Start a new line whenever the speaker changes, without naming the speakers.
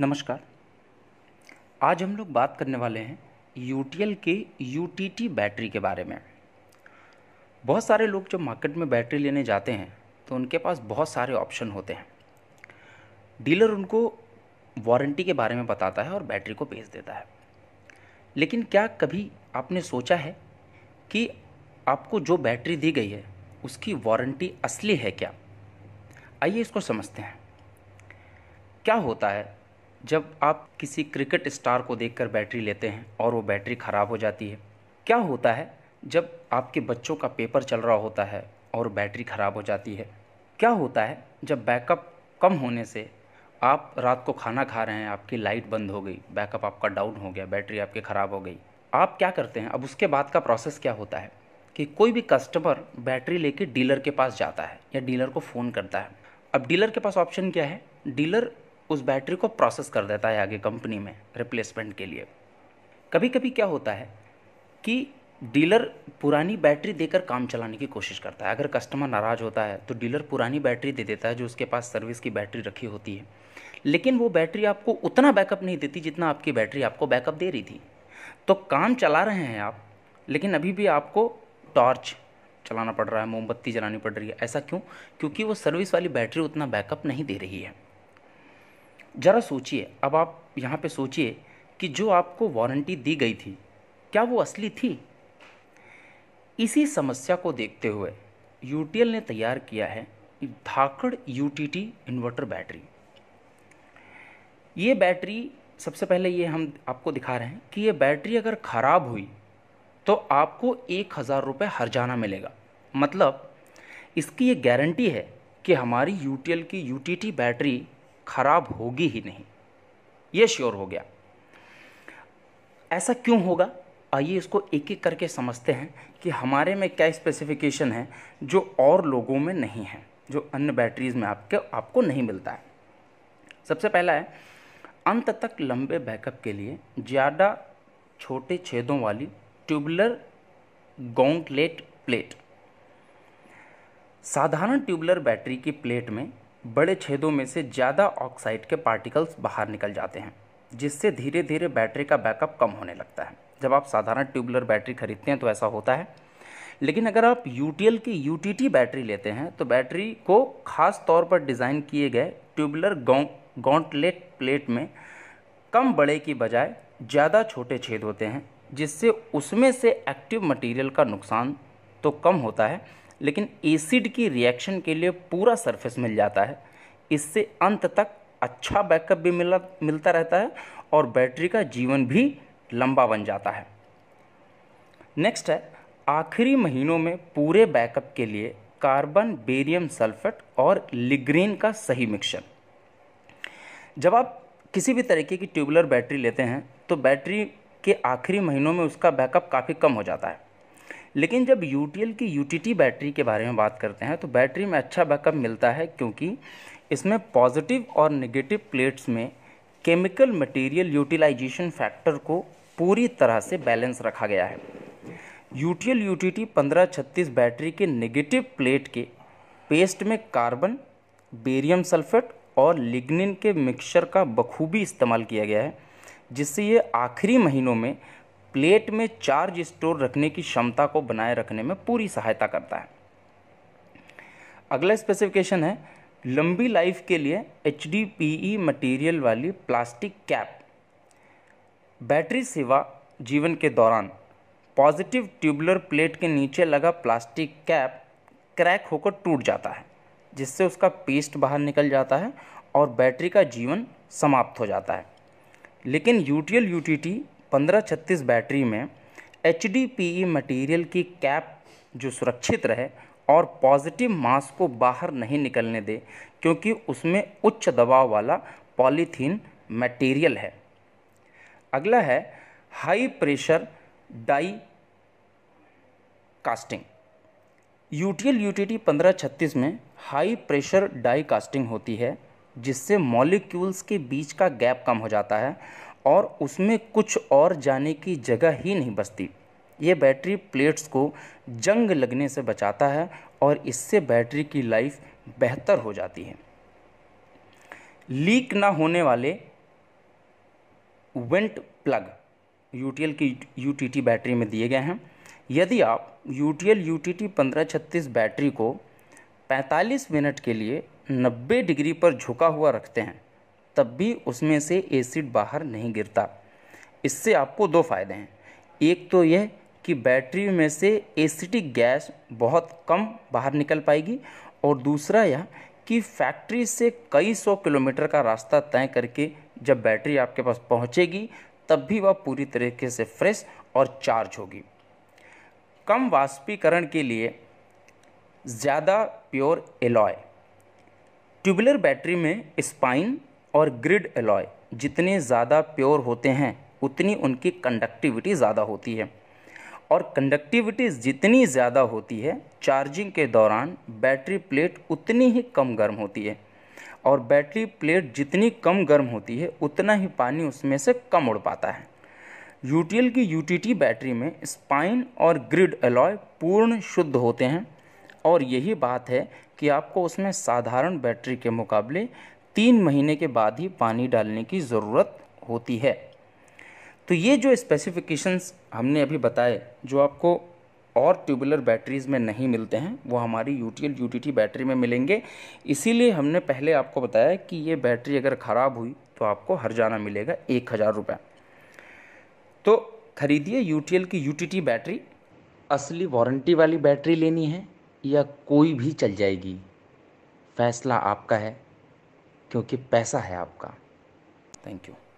नमस्कार आज हम लोग बात करने वाले हैं यू के यू बैटरी के बारे में बहुत सारे लोग जब मार्केट में बैटरी लेने जाते हैं तो उनके पास बहुत सारे ऑप्शन होते हैं डीलर उनको वारंटी के बारे में बताता है और बैटरी को भेज देता है लेकिन क्या कभी आपने सोचा है कि आपको जो बैटरी दी गई है उसकी वारंटी असली है क्या आइए इसको समझते हैं क्या होता है जब आप किसी क्रिकेट स्टार को देखकर बैटरी लेते हैं और वो बैटरी ख़राब हो जाती है क्या होता है जब आपके बच्चों का पेपर चल रहा होता है और बैटरी ख़राब हो जाती है क्या होता है जब बैकअप कम होने से आप रात को खाना खा रहे हैं आपकी लाइट बंद हो गई बैकअप आपका डाउन हो गया बैटरी आपकी ख़राब हो गई आप क्या करते हैं अब उसके बाद का प्रोसेस क्या होता है कि कोई भी कस्टमर बैटरी लेके डीलर के पास जाता है या डीलर को फ़ोन करता है अब डीलर के पास ऑप्शन क्या है डीलर उस बैटरी को प्रोसेस कर देता है आगे कंपनी में रिप्लेसमेंट के लिए कभी कभी क्या होता है कि डीलर पुरानी बैटरी देकर काम चलाने की कोशिश करता है अगर कस्टमर नाराज़ होता है तो डीलर पुरानी बैटरी दे देता है जो उसके पास सर्विस की बैटरी रखी होती है लेकिन वो बैटरी आपको उतना बैकअप नहीं देती जितना आपकी बैटरी आपको बैकअप दे रही थी तो काम चला रहे हैं आप लेकिन अभी भी आपको टॉर्च चलाना पड़ रहा है मोमबत्ती जलानी पड़ रही है ऐसा क्यों क्योंकि वो सर्विस वाली बैटरी उतना बैकअप नहीं दे रही है ज़रा सोचिए अब आप यहाँ पे सोचिए कि जो आपको वारंटी दी गई थी क्या वो असली थी इसी समस्या को देखते हुए यू ने तैयार किया है धाकड़ यू इन्वर्टर बैटरी ये बैटरी सबसे पहले ये हम आपको दिखा रहे हैं कि ये बैटरी अगर ख़राब हुई तो आपको एक हज़ार रुपये हर्जाना मिलेगा मतलब इसकी ये गारंटी है कि हमारी यू की यू बैटरी खराब होगी ही नहीं ये श्योर हो गया ऐसा क्यों होगा आइए इसको एक एक करके समझते हैं कि हमारे में क्या स्पेसिफिकेशन है जो और लोगों में नहीं है जो अन्य बैटरीज में आपके आपको नहीं मिलता है सबसे पहला है अंत तक लंबे बैकअप के लिए ज़्यादा छोटे छेदों वाली ट्यूबलर गोंगलेट प्लेट साधारण ट्यूबलर बैटरी की प्लेट में बड़े छेदों में से ज़्यादा ऑक्साइड के पार्टिकल्स बाहर निकल जाते हैं जिससे धीरे धीरे बैटरी का बैकअप कम होने लगता है जब आप साधारण ट्यूबलर बैटरी खरीदते हैं तो ऐसा होता है लेकिन अगर आप यू की यू बैटरी लेते हैं तो बैटरी को खास तौर पर डिज़ाइन किए गए ट्यूबलर गॉन्टलेट प्लेट में कम बड़े की बजाय ज़्यादा छोटे छेद होते हैं जिससे उसमें से एक्टिव मटेरियल का नुकसान तो कम होता है लेकिन एसिड की रिएक्शन के लिए पूरा सरफेस मिल जाता है इससे अंत तक अच्छा बैकअप भी मिला मिलता रहता है और बैटरी का जीवन भी लंबा बन जाता है नेक्स्ट है आखिरी महीनों में पूरे बैकअप के लिए कार्बन बेरियम सल्फेट और लिग्रीन का सही मिक्सचर जब आप किसी भी तरीके की ट्यूबुलर बैटरी लेते हैं तो बैटरी के आखिरी महीनों में उसका बैकअप काफ़ी कम हो जाता है लेकिन जब यू की यू बैटरी के बारे में बात करते हैं तो बैटरी में अच्छा बैकअप मिलता है क्योंकि इसमें पॉजिटिव और नेगेटिव प्लेट्स में केमिकल मटेरियल यूटिलाइजेशन फैक्टर को पूरी तरह से बैलेंस रखा गया है एल यू टी टी पंद्रह छत्तीस बैटरी के नेगेटिव प्लेट के पेस्ट में कार्बन बेरियम सल्फेट और लिग्निन के मिक्सचर का बखूबी इस्तेमाल किया गया है जिससे ये आखिरी महीनों में प्लेट में चार्ज स्टोर रखने की क्षमता को बनाए रखने में पूरी सहायता करता है अगला स्पेसिफिकेशन है लंबी लाइफ के लिए एच डी मटेरियल वाली प्लास्टिक कैप बैटरी सेवा जीवन के दौरान पॉजिटिव ट्यूबुलर प्लेट के नीचे लगा प्लास्टिक कैप क्रैक होकर टूट जाता है जिससे उसका पेस्ट बाहर निकल जाता है और बैटरी का जीवन समाप्त हो जाता है लेकिन यूटीएल यूटीटी पंद्रह छत्तीस बैटरी में एच डी मटेरियल की कैप जो सुरक्षित रहे और पॉजिटिव मास को बाहर नहीं निकलने दे क्योंकि उसमें उच्च दबाव वाला पॉलीथीन मटेरियल है अगला है high pressure die casting UTL UTT पंद्रह छत्तीस में हाई प्रेशर डाई कास्टिंग होती है जिससे मॉलिक्यूल्स के बीच का गैप कम हो जाता है और उसमें कुछ और जाने की जगह ही नहीं बचती ये बैटरी प्लेट्स को जंग लगने से बचाता है और इससे बैटरी की लाइफ बेहतर हो जाती है लीक ना होने वाले वेंट प्लग यू की यू बैटरी में दिए गए हैं यदि आप U T L U T T पंद्रह छत्तीस बैटरी को 45 मिनट के लिए 90 डिग्री पर झुका हुआ रखते हैं तब भी उसमें से एसिड बाहर नहीं गिरता इससे आपको दो फायदे हैं एक तो यह कि बैटरी में से एसिटिक गैस बहुत कम बाहर निकल पाएगी और दूसरा यह कि फैक्ट्री से कई सौ किलोमीटर का रास्ता तय करके जब बैटरी आपके पास पहुंचेगी तब भी वह पूरी तरीके से फ्रेश और चार्ज होगी कम वाष्पीकरण के लिए ज़्यादा प्योर एलॉय ट्यूबुलर बैटरी में स्पाइन और ग्रिड एलॉय जितने ज़्यादा प्योर होते हैं उतनी उनकी कंडक्टिविटी ज़्यादा होती है और कंडक्टिविटी जितनी ज़्यादा होती है चार्जिंग के दौरान बैटरी प्लेट उतनी ही कम गर्म होती है और बैटरी प्लेट जितनी कम गर्म होती है उतना ही पानी उसमें से कम उड़ पाता है यू की यू बैटरी में स्पाइन और ग्रिड एलॉय पूर्ण शुद्ध होते हैं और यही बात है कि आपको उसमें साधारण बैटरी के मुकाबले तीन महीने के बाद ही पानी डालने की ज़रूरत होती है तो ये जो स्पेसिफिकेशंस हमने अभी बताए जो आपको और ट्यूबुलर बैटरीज़ में नहीं मिलते हैं वो हमारी U T L U T T battery में मिलेंगे इसीलिए हमने पहले आपको बताया कि ये बैटरी अगर ख़राब हुई तो आपको हर जाना मिलेगा एक हज़ार रुपये तो खरीदिए यू टी एल की यू टी टी बैटरी असली वारंटी वाली बैटरी लेनी है या कोई भी चल जाएगी फैसला आपका है क्योंकि पैसा है आपका थैंक यू